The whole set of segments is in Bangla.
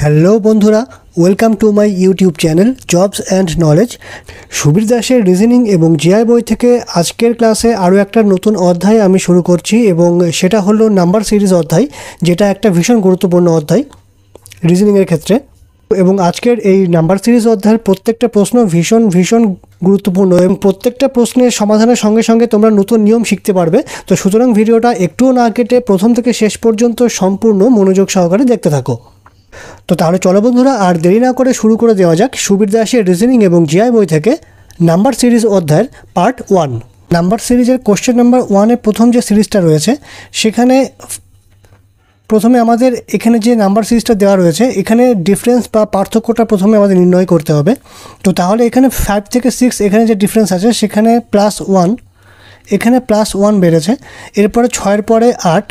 হ্যালো বন্ধুরা welcome to my YouTube channel jobs and knowledge Subir দাসের রিজনিং এবং জিআই বই থেকে আজকের ক্লাসে আরও একটা নতুন অধ্যায় আমি শুরু করছি এবং সেটা হলো নাম্বার সিরিজ অধ্যায় যেটা একটা ভীষণ গুরুত্বপূর্ণ অধ্যায় রিজনিংয়ের ক্ষেত্রে এবং আজকের এই নাম্বার সিরিজ অধ্যায়ের প্রত্যেকটা প্রশ্ন ভীষণ ভীষণ গুরুত্বপূর্ণ এবং প্রত্যেকটা প্রশ্নের সমাধানের সঙ্গে সঙ্গে তোমরা নতুন নিয়ম শিখতে পারবে তো সুতরাং ভিডিওটা একটুও না কেটে প্রথম থেকে শেষ পর্যন্ত সম্পূর্ণ মনোযোগ সহকারে দেখতে থাকো তো তাহলে চলো বন্ধুরা আর দেরি না করে শুরু করে দেওয়া যাক সুবীর দাসের রিজনিং এবং জিআই বই থেকে নাম্বার সিরিজ অধ্যায়ের পার্ট ওয়ান নাম্বার সিরিজের কোশ্চেন নাম্বার ওয়ানের প্রথম যে সিরিজটা রয়েছে সেখানে প্রথমে আমাদের এখানে যে নাম্বার সিরিজটা দেওয়া রয়েছে এখানে ডিফারেন্স বা পার্থক্যটা প্রথমে আমাদের নির্ণয় করতে হবে তো তাহলে এখানে ফাইভ থেকে সিক্স এখানে যে ডিফারেন্স আছে সেখানে প্লাস ওয়ান এখানে প্লাস ওয়ান বেড়েছে এরপরে ছয়ের পরে আট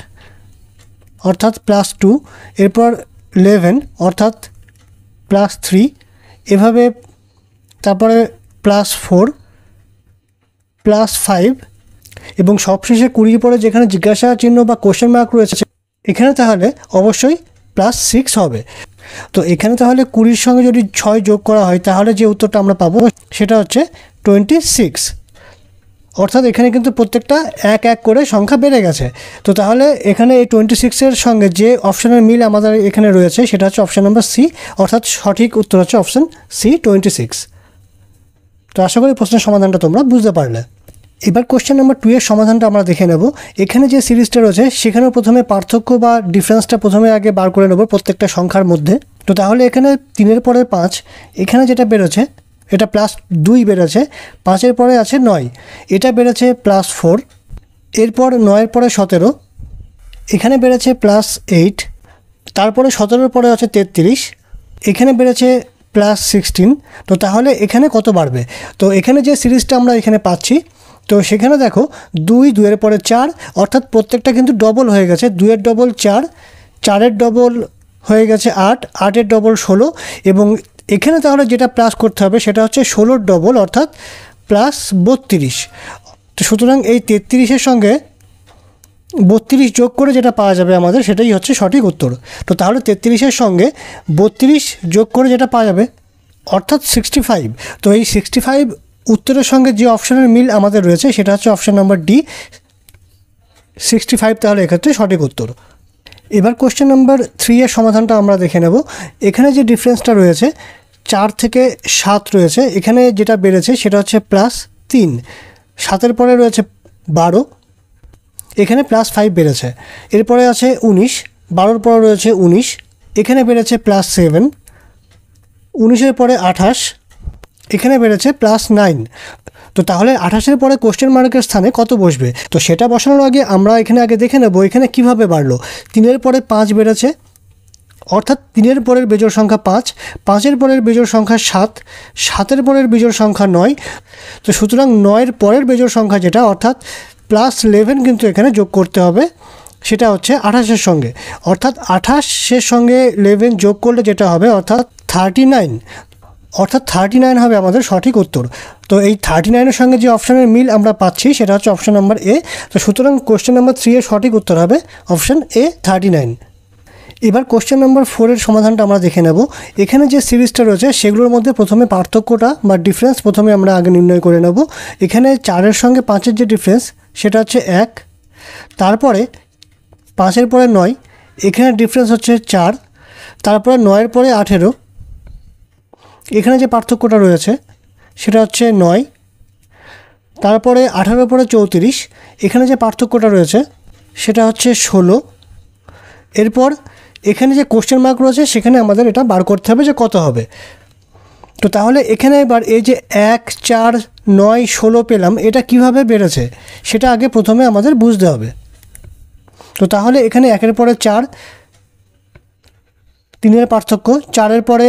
অর্থাৎ প্লাস টু এরপর ইলেভেন অর্থাৎ প্লাস থ্রি এভাবে তারপরে প্লাস ফোর প্লাস ফাইভ এবং সবশেষে কুড়ির পরে যেখানে জিজ্ঞাসা চিহ্ন বা কোশ্চেন মার্ক রয়েছে এখানে তাহলে অবশ্যই প্লাস সিক্স হবে তো এখানে তাহলে কুড়ির সঙ্গে যদি ছয় যোগ করা হয় তাহলে যে উত্তরটা আমরা পাবো সেটা হচ্ছে টোয়েন্টি সিক্স অর্থাৎ এখানে কিন্তু প্রত্যেকটা এক এক করে সংখ্যা বেড়ে গেছে তো তাহলে এখানে এই টোয়েন্টি সিক্সের সঙ্গে যে অপশানের মিল আমাদের এখানে রয়েছে সেটা হচ্ছে অপশান নাম্বার সি অর্থাৎ সঠিক উত্তর হচ্ছে অপশান সি টোয়েন্টি সিক্স তো আশা করি প্রশ্নের সমাধানটা তোমরা বুঝতে পারলে এবার কোশ্চেন নাম্বার টু এর সমাধানটা আমরা দেখে নেব এখানে যে সিরিজটা রয়েছে সেখানেও প্রথমে পার্থক্য বা ডিফারেন্সটা প্রথমে আগে বার করে নেব প্রত্যেকটা সংখ্যার মধ্যে তো তাহলে এখানে তিনের পরে পাঁচ এখানে যেটা বেরোচ্ছে এটা প্লাস দুই বেড়েছে পাঁচের পরে আছে নয় এটা বেড়েছে প্লাস ফোর এরপর নয়ের পরে সতেরো এখানে বেড়েছে প্লাস এইট তারপরে সতেরোর পরে আছে তেত্রিশ এখানে বেড়েছে প্লাস সিক্সটিন তো তাহলে এখানে কত বাড়বে তো এখানে যে সিরিজটা আমরা এখানে পাচ্ছি তো সেখানে দেখো দুই দুয়ের পরে চার অর্থাৎ প্রত্যেকটা কিন্তু ডবল হয়ে গেছে দুয়ের ডবল চার চারের ডবল হয়ে গেছে আট আটের ডবল ষোলো এবং এখানে তাহলে যেটা প্লাস করতে হবে সেটা হচ্ছে ষোলোর ডবল অর্থাৎ প্লাস বত্রিশ তো সুতরাং এই তেত্রিশের সঙ্গে বত্রিশ যোগ করে যেটা পাওয়া যাবে আমাদের সেটাই হচ্ছে সঠিক উত্তর তো তাহলে তেত্রিশের সঙ্গে বত্রিশ যোগ করে যেটা পাওয়া যাবে অর্থাৎ সিক্সটি ফাইভ তো এই সিক্সটি ফাইভ উত্তরের সঙ্গে যে অপশানের মিল আমাদের রয়েছে সেটা হচ্ছে option number D sixty five তাহলে এক্ষেত্রে সঠিক উত্তর এবার কোশ্চেন নাম্বার থ্রি এর সমাধানটা আমরা দেখে নেব এখানে যে ডিফারেন্সটা রয়েছে চার থেকে সাত রয়েছে এখানে যেটা বেড়েছে সেটা হচ্ছে প্লাস তিন সাতের পরে রয়েছে বারো এখানে প্লাস ফাইভ বেড়েছে এরপরে আছে উনিশ বারোর পরে রয়েছে উনিশ এখানে বেড়েছে প্লাস সেভেন উনিশের পরে আঠাশ এখানে বেড়েছে প্লাস নাইন তো তাহলে আঠাশের পরে কোশ্চেন মার্কের স্থানে কত বসবে তো সেটা বসানোর আগে আমরা এখানে আগে দেখে নেবো এখানে কিভাবে বাড়লো তিনের পরে পাঁচ বেড়েছে অর্থাৎ তিনের পরের বেজোর সংখ্যা পাঁচ পাঁচের পরের বেজোর সংখ্যা সাত সাতের পরের বেজোর সংখ্যা নয় তো সুতরাং নয়ের পরের বেজোর সংখ্যা যেটা অর্থাৎ প্লাস লেভেন কিন্তু এখানে যোগ করতে হবে সেটা হচ্ছে আঠাশের সঙ্গে অর্থাৎ আঠাশের সঙ্গে লেভেন যোগ করলে যেটা হবে অর্থাৎ থার্টি নাইন অর্থাৎ থার্টি নাইন হবে আমাদের সঠিক উত্তর তো এই থার্টি নাইনের সঙ্গে যে অপশানের মিল আমরা পাচ্ছি সেটা হচ্ছে অপশান নাম্বার এ তো সুতরাং কোশ্চেন নাম্বার থ্রি এর সঠিক উত্তর হবে অপশান এ থার্টি নাইন এবার কোশ্চেন নাম্বার ফোরের সমাধানটা আমরা দেখে নেব এখানে যে সিরিজটা রয়েছে সেগুলোর মধ্যে প্রথমে পার্থক্যটা বা ডিফারেন্স প্রথমে আমরা আগে নির্ণয় করে নেব এখানে চারের সঙ্গে পাঁচের যে ডিফারেন্স সেটা হচ্ছে এক তারপরে পাঁচের পরে নয় এখানে ডিফারেন্স হচ্ছে চার তারপরে নয়ের পরে আঠেরো এখানে যে পার্থক্যটা রয়েছে সেটা হচ্ছে নয় তারপরে আঠারোর পরে চৌত্রিশ এখানে যে পার্থক্যটা রয়েছে সেটা হচ্ছে ষোলো এরপর এখানে যে কোশ্চেন মার্ক রয়েছে সেখানে আমাদের এটা বার করতে হবে যে কত হবে তো তাহলে এখানে এবার এই যে এক চার নয় ষোলো পেলাম এটা কিভাবে বেড়েছে সেটা আগে প্রথমে আমাদের বুঝতে হবে তো তাহলে এখানে একের পরে চার তিনের পার্থক্য চারের পরে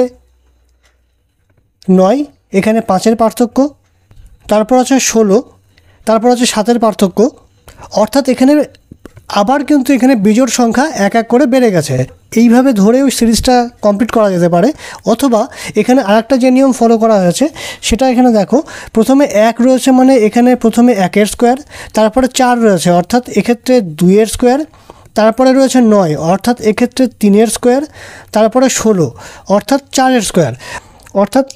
নয় এখানে পাঁচের পার্থক্য তারপর আছে ষোলো তারপর আছে সাতের পার্থক্য অর্থাৎ এখানে আবার কিন্তু এখানে বিজোড় সংখ্যা এক এক করে বেড়ে গেছে এইভাবে ধরেও সিরিজটা কমপ্লিট করা যেতে পারে অথবা এখানে আরেকটা যে নিয়ম ফলো করা হয়েছে সেটা এখানে দেখো প্রথমে এক রয়েছে মানে এখানে প্রথমে একের স্কোয়ার তারপরে চার রয়েছে অর্থাৎ এক্ষেত্রে দুইয়ের স্কোয়ার তারপরে রয়েছে নয় অর্থাৎ এক্ষেত্রে তিনের স্কোয়ার তারপরে ষোলো অর্থাৎ চারের স্কোয়ার অর্থাৎ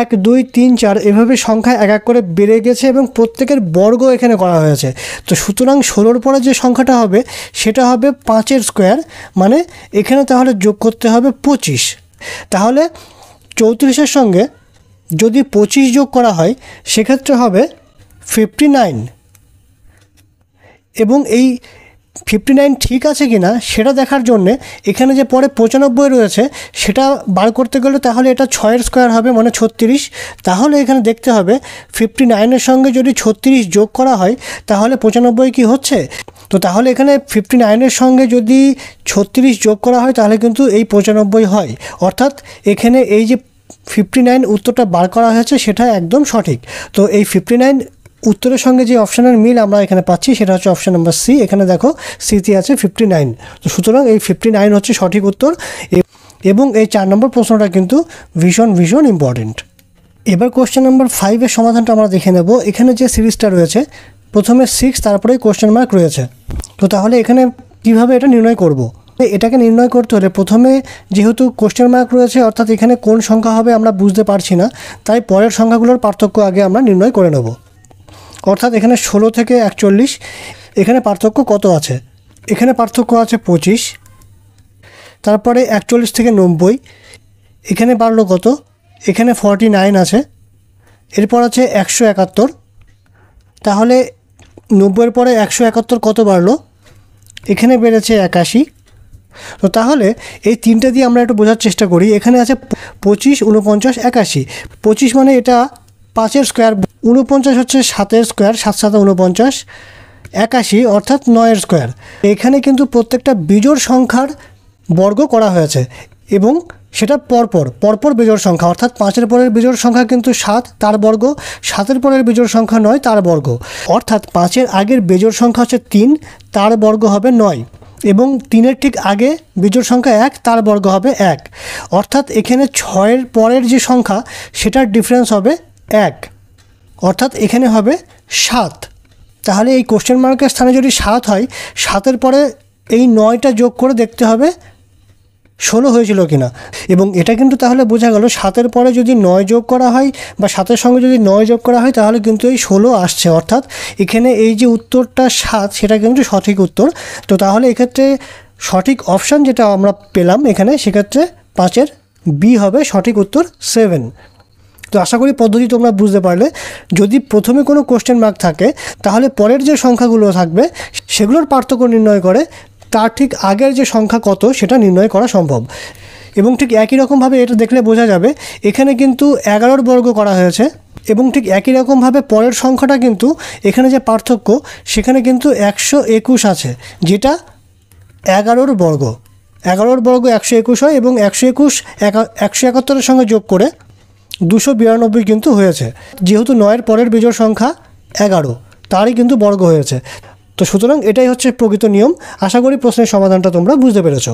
এক দুই তিন চার এভাবে সংখ্যা এক এক করে বেড়ে গেছে এবং প্রত্যেকের বর্গ এখানে করা হয়েছে তো সুতরাং ষোলোর পরে যে সংখ্যাটা হবে সেটা হবে পাঁচের স্কোয়ার মানে এখানে তাহলে যোগ করতে হবে পঁচিশ তাহলে চৌত্রিশের সঙ্গে যদি পঁচিশ যোগ করা হয় সেক্ষেত্রে হবে ফিফটি নাইন এবং এই ফিফটি নাইন ঠিক আছে কি না সেটা দেখার জন্যে এখানে যে পরে পঁচানব্বই রয়েছে সেটা বার করতে গেলে তাহলে এটা ছয়ের স্কোয়ার হবে মানে ছত্রিশ তাহলে এখানে দেখতে হবে ফিফটি নাইনের সঙ্গে যদি ছত্রিশ যোগ করা হয় তাহলে পঁচানব্বই কি হচ্ছে তো তাহলে এখানে ফিফটি নাইনের সঙ্গে যদি ছত্রিশ যোগ করা হয় তাহলে কিন্তু এই পঁচানব্বই হয় অর্থাৎ এখানে এই যে ফিফটি নাইন উত্তরটা বার করা হয়েছে সেটা একদম সঠিক তো এই ফিফটি নাইন উত্তরের সঙ্গে যে অপশানের মিল আমরা এখানে পাচ্ছি সেটা হচ্ছে অপশান নাম্বার সি এখানে দেখো সিতে আছে ফিফটি নাইন তো সুতরাং এই ফিফটি নাইন হচ্ছে সঠিক উত্তর এবং এই চার নম্বর প্রশ্নটা কিন্তু ভীষণ ভীষণ ইম্পর্টেন্ট এবার কোশ্চেন নাম্বার ফাইভের সমাধানটা আমরা দেখে নেব এখানে যে সিরিজটা রয়েছে প্রথমে সিক্স তারপরে কোশ্চেন মার্ক রয়েছে তো তাহলে এখানে কিভাবে এটা নির্ণয় করব। এটাকে নির্ণয় করতে হলে প্রথমে যেহেতু কোশ্চেন মার্ক রয়েছে অর্থাৎ এখানে কোন সংখ্যা হবে আমরা বুঝতে পারছি না তাই পরের সংখ্যাগুলোর পার্থক্য আগে আমরা নির্ণয় করে নেবো অর্থাৎ এখানে ষোলো থেকে একচল্লিশ এখানে পার্থক্য কত আছে এখানে পার্থক্য আছে পঁচিশ তারপরে একচল্লিশ থেকে নব্বই এখানে বাড়লো কত এখানে ফর্টি নাইন আছে এরপর আছে একশো একাত্তর তাহলে নব্বইয়ের পরে একশো একাত্তর কত বাড়লো এখানে বেড়েছে একাশি তো তাহলে এই তিনটা দিয়ে আমরা একটু বোঝার চেষ্টা করি এখানে আছে পঁচিশ উনপঞ্চাশ একাশি পঁচিশ মানে এটা পাঁচের স্কোয়ার উনপঞ্চাশ হচ্ছে সাতের স্কোয়ার সাত সাত উনপঞ্চাশ একাশি অর্থাৎ নয়ের স্কোয়ার এখানে কিন্তু প্রত্যেকটা বিজোড় সংখ্যার বর্গ করা হয়েছে এবং সেটা পরপর পরপর বিজোড় সংখ্যা অর্থাৎ পাঁচের পরের বিজোড় সংখ্যা কিন্তু সাত তার বর্গ সাতের পরের বিজোড় সংখ্যা নয় তার বর্গ অর্থাৎ পাঁচের আগের বেজোড় সংখ্যা হচ্ছে তিন তার বর্গ হবে নয় এবং তিনের ঠিক আগে বিজোড় সংখ্যা এক তার বর্গ হবে এক অর্থাৎ এখানে ছয়ের পরের যে সংখ্যা সেটার ডিফারেন্স হবে এক অর্থাৎ এখানে হবে সাত তাহলে এই কোশ্চেন মার্কের স্থানে যদি সাত হয় সাতের পরে এই নয়টা যোগ করে দেখতে হবে ষোলো হয়েছিল কিনা এবং এটা কিন্তু তাহলে বোঝা গেল সাতের পরে যদি নয় যোগ করা হয় বা সাতের সঙ্গে যদি নয় যোগ করা হয় তাহলে কিন্তু এই ষোলো আসছে অর্থাৎ এখানে এই যে উত্তরটা সাত সেটা কিন্তু সঠিক উত্তর তো তাহলে এক্ষেত্রে সঠিক অপশান যেটা আমরা পেলাম এখানে সেক্ষেত্রে পাঁচের বি হবে সঠিক উত্তর সেভেন তো আশা করি পদ্ধতি তোমরা বুঝতে পারলে যদি প্রথমে কোনো কোশ্চেন মার্ক থাকে তাহলে পরের যে সংখ্যাগুলো থাকবে সেগুলোর পার্থক্য নির্ণয় করে তার ঠিক আগের যে সংখ্যা কত সেটা নির্ণয় করা সম্ভব এবং ঠিক একই রকমভাবে এটা দেখলে বোঝা যাবে এখানে কিন্তু এগারোর বর্গ করা হয়েছে এবং ঠিক একই রকমভাবে পরের সংখ্যাটা কিন্তু এখানে যে পার্থক্য সেখানে কিন্তু একশো একুশ আছে যেটা এগারোর বর্গ এগারোর বর্গ একশো একুশ হয় এবং একশো একুশ একশো একাত্তরের সঙ্গে যোগ করে দুশো বিরানব্বই কিন্তু হয়েছে যেহেতু নয়ের পরের বিজয় সংখ্যা এগারো তারই কিন্তু বর্গ হয়েছে তো সুতরাং এটাই হচ্ছে প্রকৃত নিয়ম আশা করি প্রশ্নের সমাধানটা তোমরা বুঝতে পেরেছ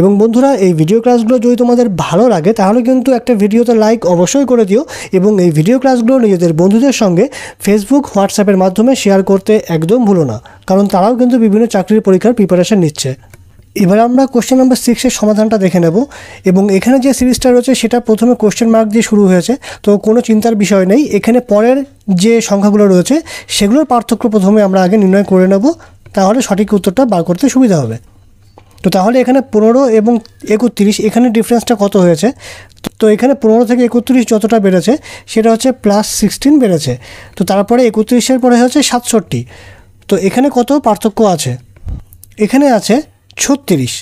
এবং বন্ধুরা এই ভিডিও ক্লাসগুলো যদি তোমাদের ভালো লাগে তাহলে কিন্তু একটা ভিডিওতে লাইক অবশ্যই করে দিও এবং এই ভিডিও ক্লাসগুলো নিজেদের বন্ধুদের সঙ্গে ফেসবুক হোয়াটসঅ্যাপের মাধ্যমে শেয়ার করতে একদম ভুলো না কারণ তারাও কিন্তু বিভিন্ন চাকরির পরীক্ষার প্রিপারেশান নিচ্ছে এবার আমরা কোশ্চেন নাম্বার সিক্সের সমাধানটা দেখে নেব এবং এখানে যে সিরিজটা রয়েছে সেটা প্রথমে কোশ্চেন মার্ক দিয়ে শুরু হয়েছে তো কোনো চিন্তার বিষয় নেই এখানে পরের যে সংখ্যাগুলো রয়েছে সেগুলোর পার্থক্য প্রথমে আমরা আগে নির্ণয় করে নেব তাহলে সঠিক উত্তরটা বার করতে সুবিধা হবে তো তাহলে এখানে পনেরো এবং একত্রিশ এখানে ডিফারেন্সটা কত হয়েছে তো এখানে পনেরো থেকে একত্রিশ যতটা বেড়েছে সেটা হচ্ছে প্লাস সিক্সটিন বেড়েছে তো তারপরে একত্রিশের পরে হচ্ছে সাতষট্টি তো এখানে কত পার্থক্য আছে এখানে আছে ছত্রিশ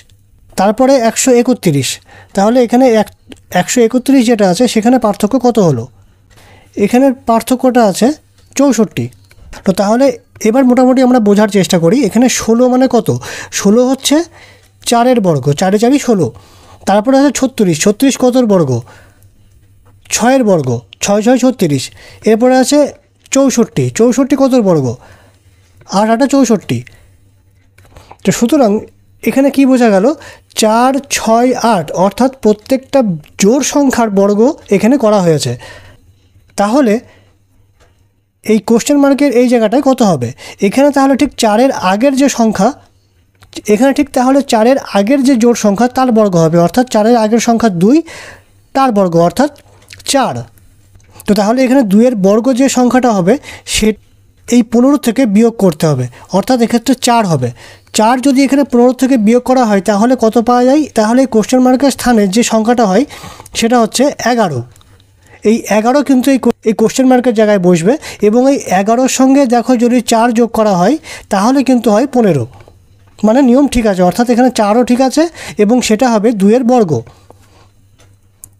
তারপরে একশো একত্রিশ তাহলে এখানে এক একশো একত্রিশ যেটা আছে সেখানে পার্থক্য কত হলো এখানে পার্থক্যটা আছে চৌষট্টি তো তাহলে এবার মোটামুটি আমরা বোঝার চেষ্টা করি এখানে ষোলো মানে কত ষোলো হচ্ছে চারের বর্গ চারে চারি ষোলো তারপরে আছে ছত্রিশ ছত্রিশ কতর বর্গ ছয়ের বর্গ ছয় ছয় ছত্রিশ এরপরে আছে চৌষট্টি চৌষট্টি কতর বর্গ আট আটা চৌষট্টি তো সুতরাং এখানে কি বোঝা গেল চার ছয় আট অর্থাৎ প্রত্যেকটা জোর সংখ্যার বর্গ এখানে করা হয়েছে তাহলে এই কোশ্চেন মার্কের এই জায়গাটায় কত হবে এখানে তাহলে ঠিক চারের আগের যে সংখ্যা এখানে ঠিক তাহলে চারের আগের যে জোর সংখ্যা তার বর্গ হবে অর্থাৎ চারের আগের সংখ্যা দুই তার বর্গ অর্থাৎ চার তো তাহলে এখানে দুইয়ের বর্গ যে সংখ্যাটা হবে সে এই পনেরো থেকে বিয়োগ করতে হবে অর্থাৎ এক্ষেত্রে চার হবে চার যদি এখানে পনেরো থেকে বিয়োগ করা হয় তাহলে কত পাওয়া যায় তাহলে কোশ্চেন মার্কের স্থানে যে সংখ্যাটা হয় সেটা হচ্ছে এগারো এই এগারো কিন্তু এই এই কোশ্চেন মার্কের জায়গায় বসবে এবং এই এগারোর সঙ্গে দেখো যদি চার যোগ করা হয় তাহলে কিন্তু হয় পনেরো মানে নিয়ম ঠিক আছে অর্থাৎ এখানে চারও ঠিক আছে এবং সেটা হবে দুয়ের বর্গ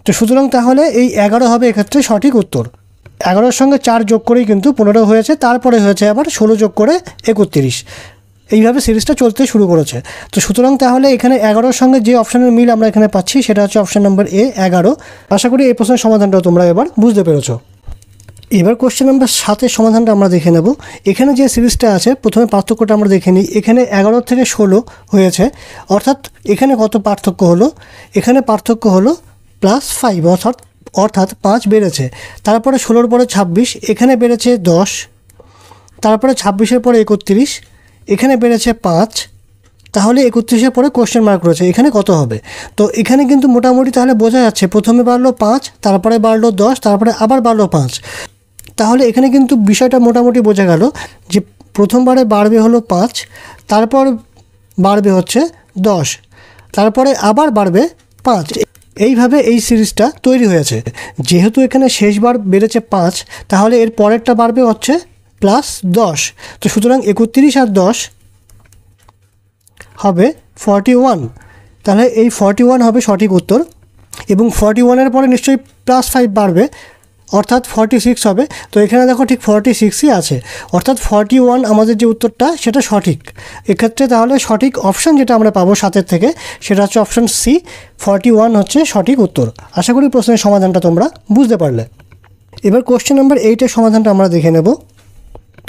তো সুতরাং তাহলে এই এগারো হবে এক্ষেত্রে সঠিক উত্তর এগারোর সঙ্গে চার যোগ করেই কিন্তু পনেরো হয়েছে তারপরে হয়েছে আবার ষোলো যোগ করে একত্রিশ এইভাবে সিরিজটা চলতে শুরু করেছে তো সুতরাং তাহলে এখানে এগারোর সঙ্গে যে অপশানের মিল আমরা এখানে পাচ্ছি সেটা হচ্ছে অপশান নম্বর এ এগারো আশা করি এই প্রশ্নের সমাধানটাও তোমরা এবার বুঝতে পেরেছো এবার কোশ্চেন নাম্বার সাতের সমাধানটা আমরা দেখে নেব এখানে যে সিরিজটা আছে প্রথমে পার্থক্যটা আমরা দেখে নিই এখানে এগারো থেকে ষোলো হয়েছে অর্থাৎ এখানে কত পার্থক্য হলো এখানে পার্থক্য হলো প্লাস ফাইভ অর্থাৎ অর্থাৎ পাঁচ বেড়েছে তারপরে ষোলোর পরে ছাব্বিশ এখানে বেড়েছে দশ তারপরে ছাব্বিশের পরে একত্রিশ এখানে বেড়েছে পাঁচ তাহলে একত্রিশের পরে কোশ্চেন মার্ক রয়েছে এখানে কত হবে তো এখানে কিন্তু মোটামুটি তাহলে বোঝা যাচ্ছে প্রথমে বাড়লো পাঁচ তারপরে বাড়লো দশ তারপরে আবার বাড়লো পাঁচ তাহলে এখানে কিন্তু বিষয়টা মোটামুটি বোঝা গেল যে প্রথমবারে বাড়বে হলো পাঁচ তারপর বাড়বে হচ্ছে দশ তারপরে আবার বাড়বে পাঁচ এইভাবে এই সিরিজটা তৈরি হয়েছে যেহেতু এখানে শেষবার বেড়েছে পাঁচ তাহলে এর পরেরটা বাড়বে হচ্ছে প্লাস দশ তো সুতরাং একত্রিশ আর দশ হবে ফর্টি ওয়ান তাহলে এই ফর্টি ওয়ান হবে সঠিক উত্তর এবং ফর্টি ওয়ানের পরে নিশ্চয়ই প্লাস ফাইভ বাড়বে অর্থাৎ ফর্টি সিক্স হবে তো এখানে দেখো ঠিক ফর্টি সিক্সই আছে অর্থাৎ ফর্টি ওয়ান আমাদের যে উত্তরটা সেটা সঠিক এক্ষেত্রে তাহলে সঠিক অপশান যেটা আমরা পাবো সাতের থেকে সেটা হচ্ছে অপশান সি ফর্টি ওয়ান হচ্ছে সঠিক উত্তর আশা করি প্রশ্নের সমাধানটা তোমরা বুঝতে পারলে এবার কোশ্চেন নাম্বার এইটের সমাধানটা আমরা দেখে নেব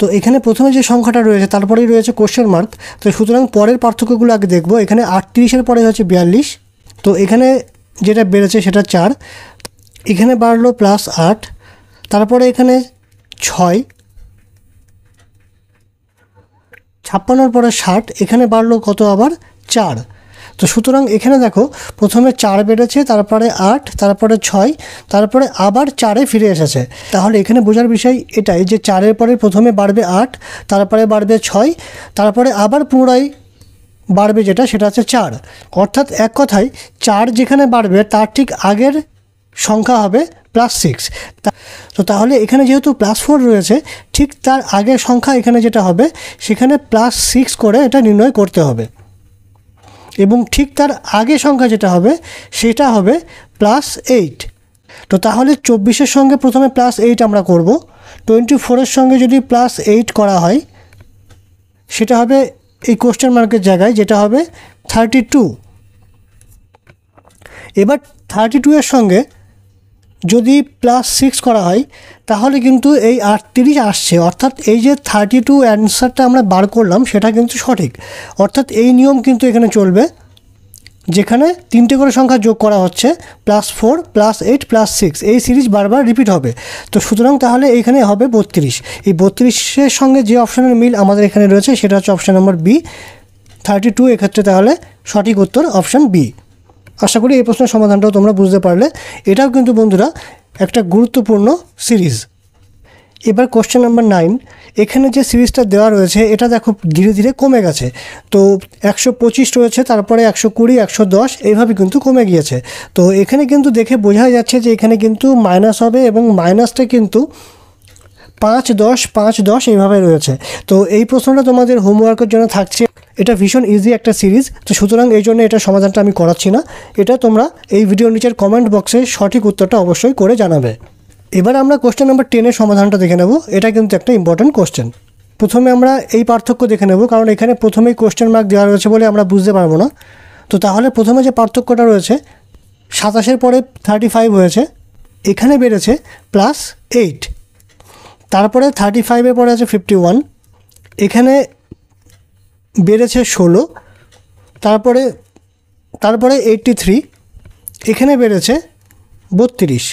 তো এখানে প্রথমে যে সংখ্যাটা রয়েছে তারপরেই রয়েছে কোশ্চেন মার্ক তো সুতরাং পরের পার্থক্যগুলো আগে দেখব এখানে আটত্রিশের পরে হচ্ছে বিয়াল্লিশ তো এখানে যেটা বেড়েছে সেটা চার এখানে বাড়লো প্লাস আট তারপরে এখানে ছয় ছাপ্পানোর পরে ষাট এখানে বাড়লো কত আবার চার তো সুতরাং এখানে দেখো প্রথমে চার বেড়েছে তারপরে আট তারপরে ছয় তারপরে আবার চারে ফিরে এসেছে তাহলে এখানে বোঝার বিষয় এটাই যে চারের পরে প্রথমে বাড়বে আট তারপরে বাড়বে ছয় তারপরে আবার পুনরায় বাড়বে যেটা সেটা হচ্ছে চার অর্থাৎ এক কথায় চার যেখানে বাড়বে তার ঠিক আগের সংখ্যা হবে প্লাস সিক্স তো তাহলে এখানে যেহেতু প্লাস ফোর রয়েছে ঠিক তার আগের সংখ্যা এখানে যেটা হবে সেখানে প্লাস সিক্স করে এটা নির্ণয় করতে হবে এবং ঠিক তার আগে সংখ্যা যেটা হবে সেটা হবে প্লাস এইট তো তাহলে চব্বিশের সঙ্গে প্রথমে প্লাস এইট আমরা করব টোয়েন্টি ফোরের সঙ্গে যদি প্লাস এইট করা হয় সেটা হবে এই কোশ্চেন মার্কের জায়গায় যেটা হবে থার্টি টু এবার থার্টি টু এর সঙ্গে যদি প্লাস সিক্স করা হয় তাহলে কিন্তু এই আটত্রিশ আসছে অর্থাৎ এই যে থার্টি টু অ্যান্সারটা আমরা বার করলাম সেটা কিন্তু সঠিক অর্থাৎ এই নিয়ম কিন্তু এখানে চলবে যেখানে তিনটে করে সংখ্যা যোগ করা হচ্ছে plus four plus eight plus six এই সিরিজ বারবার রিপিট হবে তো সুতরাং তাহলে এখানে হবে বত্রিশ এই বত্রিশের সঙ্গে যে অপশানের মিল আমাদের এখানে রয়েছে সেটা হচ্ছে option number B thirty two এক্ষেত্রে তাহলে সঠিক উত্তর অপশান বি আশা করি এই প্রশ্নের সমাধানটাও তোমরা বুঝতে পারলে এটাও কিন্তু বন্ধুরা একটা গুরুত্বপূর্ণ সিরিজ এবার কোশ্চেন নাম্বার নাইন এখানে যে সিরিজটা দেওয়া রয়েছে এটা দেখো ধীরে ধীরে কমে গেছে তো একশো পঁচিশ রয়েছে তারপরে একশো কুড়ি একশো দশ এইভাবে কিন্তু কমে গিয়েছে তো এখানে কিন্তু দেখে বোঝা যাচ্ছে যে এখানে কিন্তু মাইনাস হবে এবং মাইনাসটা কিন্তু পাঁচ দশ পাঁচ দশ এইভাবে রয়েছে তো এই প্রশ্নটা তোমাদের হোমওয়ার্কের জন্য থাকছে এটা ভীষণ ইজি একটা সিরিজ তো সুতরাং এই জন্য এটা সমাধানটা আমি করাচ্ছি না এটা তোমরা এই ভিডিওর নিচের কমেন্ট বক্সে সঠিক উত্তরটা অবশ্যই করে জানাবে এবার আমরা কোশ্চেন নাম্বার টেনের সমাধানটা দেখে নেব এটা কিন্তু একটা ইম্পর্ট্যান্ট কোশ্চেন প্রথমে আমরা এই পার্থক্য দেখে নেব কারণ এখানে প্রথমেই কোশ্চেন মার্ক দেওয়া রয়েছে বলে আমরা বুঝতে পারবো না তো তাহলে প্রথমে যে পার্থক্যটা রয়েছে সাতাশের পরে থার্টি ফাইভ হয়েছে এখানে বেড়েছে প্লাস এইট তারপরে থার্টি ফাইভের পরে আছে ফিফটি ওয়ান এখানে বেড়েছে ষোলো তারপরে তারপরে এইটটি থ্রি এখানে বেড়েছে বত্রিশ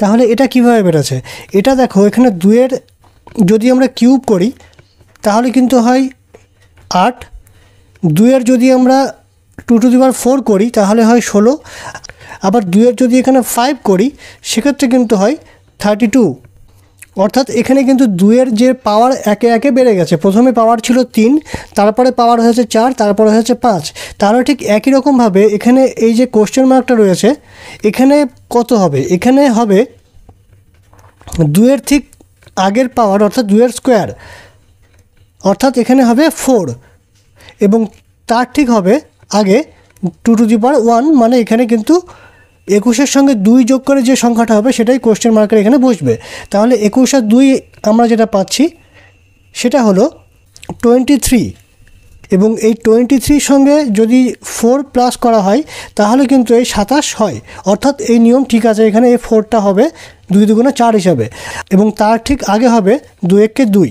তাহলে এটা কিভাবে বেড়েছে এটা দেখো এখানে দুয়ের যদি আমরা কিউব করি তাহলে কিন্তু হয় আট দুয়ের যদি আমরা টু টু দি ফোর করি তাহলে হয় ষোলো আবার দুয়ের যদি এখানে ফাইভ করি সেক্ষেত্রে কিন্তু হয় থার্টি টু অর্থাৎ এখানে কিন্তু দুয়ের যে পাওয়ার একে একে বেড়ে গেছে প্রথমে পাওয়ার ছিল তিন তারপরে পাওয়ার হয়েছে চার তারপরে হয়েছে পাঁচ তারও ঠিক একই রকমভাবে এখানে এই যে কোশ্চেন মার্কটা রয়েছে এখানে কত হবে এখানে হবে দুয়ের ঠিক আগের পাওয়ার অর্থাৎ দুয়ের স্কোয়ার অর্থাৎ এখানে হবে ফোর এবং তার ঠিক হবে আগে two to the power one মানে এখানে কিন্তু একুশের সঙ্গে দুই যোগ করে যে সংখ্যাটা হবে সেটাই কোশ্চেন মার্কের এখানে বসবে তাহলে একুশ আর দুই আমরা যেটা পাচ্ছি সেটা হলো টোয়েন্টি থ্রি এবং এই টোয়েন্টি থ্রির সঙ্গে যদি ফোর প্লাস করা হয় তাহলে কিন্তু এই সাতাশ হয় অর্থাৎ এই নিয়ম ঠিক আছে এখানে এই ফোরটা হবে দুই দুগুণে চার হিসাবে এবং তার ঠিক আগে হবে দু এককে দুই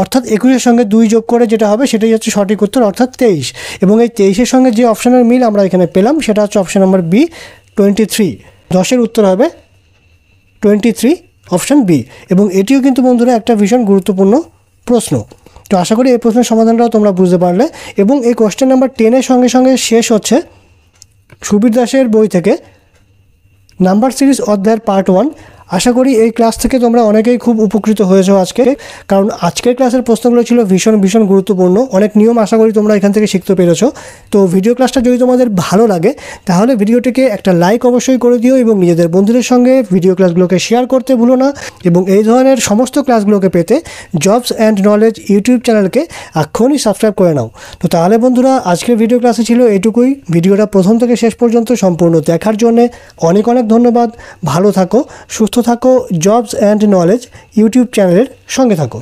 অর্থাৎ একুশের সঙ্গে দুই যোগ করে যেটা হবে সেটাই হচ্ছে সঠিক উত্তর অর্থাৎ তেইশ এবং এই তেইশের সঙ্গে যে অপশানের মিল আমরা এখানে পেলাম সেটা হচ্ছে option number B twenty three দশের উত্তর হবে টোয়েন্টি থ্রি অপশান বি এবং এটিও কিন্তু বন্ধুরা একটা ভীষণ গুরুত্বপূর্ণ প্রশ্ন তো আশা করি এই প্রশ্নের সমাধানটাও তোমরা বুঝতে পারলে এবং এই কোয়েশ্চেন নাম্বার টেনের সঙ্গে সঙ্গে শেষ হচ্ছে সুবীর দাসের বই থেকে নাম্বার সিরিজ অধ্যায়ের পার্ট ওয়ান আশা করি এই ক্লাস থেকে তোমরা অনেকেই খুব উপকৃত হয়েছো আজকে কারণ আজকের ক্লাসের প্রশ্নগুলো ছিল ভীষণ ভীষণ গুরুত্বপূর্ণ অনেক নিয়ম আশা করি তোমরা এখান থেকে শিখতে পেরেছো তো ভিডিও ক্লাসটা যদি তোমাদের ভালো লাগে তাহলে ভিডিওটিকে একটা লাইক অবশ্যই করে দিও এবং নিজেদের বন্ধুদের সঙ্গে ভিডিও ক্লাসগুলোকে শেয়ার করতে ভুলো না এবং এই ধরনের সমস্ত ক্লাসগুলোকে পেতে জবস অ্যান্ড নলেজ ইউটিউব চ্যানেলকে এক্ষুনি সাবস্ক্রাইব করে নাও তো তাহলে বন্ধুরা আজকের ভিডিও ক্লাসে ছিল এটুকুই ভিডিওটা প্রথম থেকে শেষ পর্যন্ত সম্পূর্ণ দেখার জন্যে অনেক অনেক ধন্যবাদ ভালো থাকো সুস্থ থাকো জবস অ্যান্ড নলেজ ইউটিউব চ্যানেলের সঙ্গে থাকো